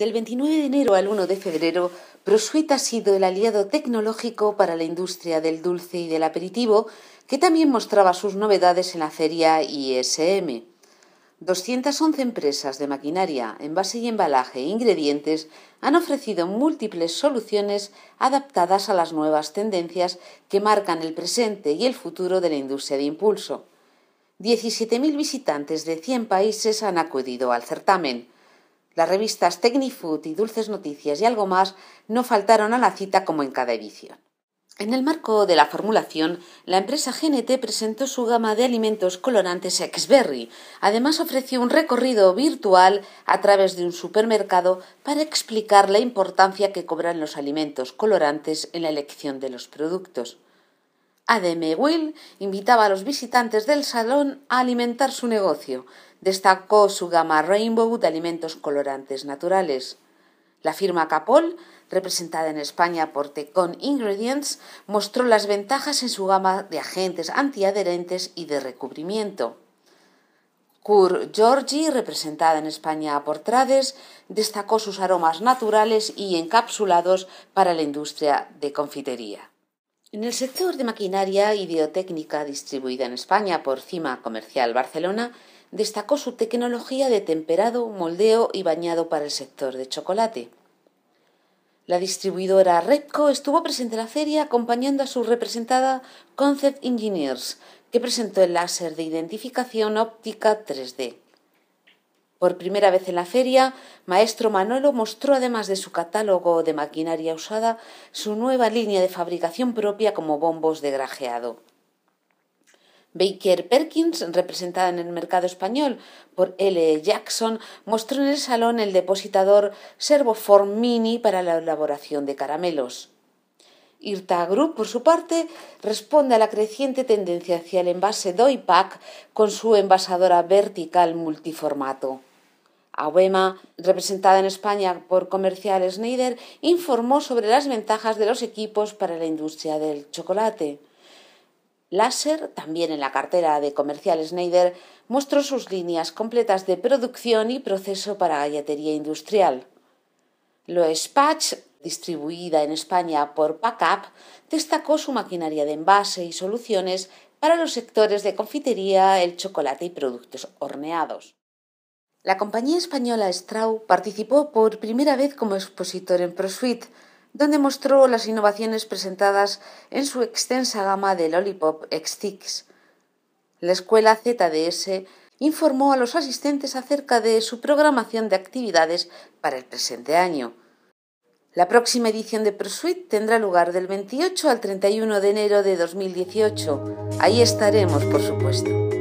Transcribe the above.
Del 29 de enero al 1 de febrero, Prosuite ha sido el aliado tecnológico para la industria del dulce y del aperitivo, que también mostraba sus novedades en la feria ISM. 211 empresas de maquinaria, envase y embalaje e ingredientes han ofrecido múltiples soluciones adaptadas a las nuevas tendencias que marcan el presente y el futuro de la industria de impulso. 17.000 visitantes de 100 países han acudido al certamen. Las revistas Technifood y Dulces Noticias y algo más no faltaron a la cita como en cada edición. En el marco de la formulación, la empresa GNT presentó su gama de alimentos colorantes Exberry. Además, ofreció un recorrido virtual a través de un supermercado para explicar la importancia que cobran los alimentos colorantes en la elección de los productos. Will invitaba a los visitantes del salón a alimentar su negocio. Destacó su gama Rainbow de alimentos colorantes naturales. La firma Capol, representada en España por Tecon Ingredients, mostró las ventajas en su gama de agentes antiadherentes y de recubrimiento. Cur Georgi, representada en España por Trades, destacó sus aromas naturales y encapsulados para la industria de confitería. En el sector de maquinaria y biotécnica distribuida en España por Cima Comercial Barcelona, destacó su tecnología de temperado, moldeo y bañado para el sector de chocolate. La distribuidora Repco estuvo presente en la feria acompañando a su representada Concept Engineers, que presentó el láser de identificación óptica 3D. Por primera vez en la feria, Maestro Manolo mostró, además de su catálogo de maquinaria usada, su nueva línea de fabricación propia como bombos de grajeado. Baker Perkins, representada en el mercado español por L. Jackson, mostró en el salón el depositador Servoform Mini para la elaboración de caramelos. Irta Group, por su parte, responde a la creciente tendencia hacia el envase doypack con su envasadora vertical multiformato. Abema, representada en España por Comercial Schneider, informó sobre las ventajas de los equipos para la industria del chocolate. Laser, también en la cartera de Comercial Schneider, mostró sus líneas completas de producción y proceso para galletería industrial. Lo distribuida en España por Packup, destacó su maquinaria de envase y soluciones para los sectores de confitería, el chocolate y productos horneados. La compañía española Strau participó por primera vez como expositor en ProSuite, donde mostró las innovaciones presentadas en su extensa gama de Lollipop Sticks. La escuela ZDS informó a los asistentes acerca de su programación de actividades para el presente año. La próxima edición de ProSuite tendrá lugar del 28 al 31 de enero de 2018. Ahí estaremos, por supuesto.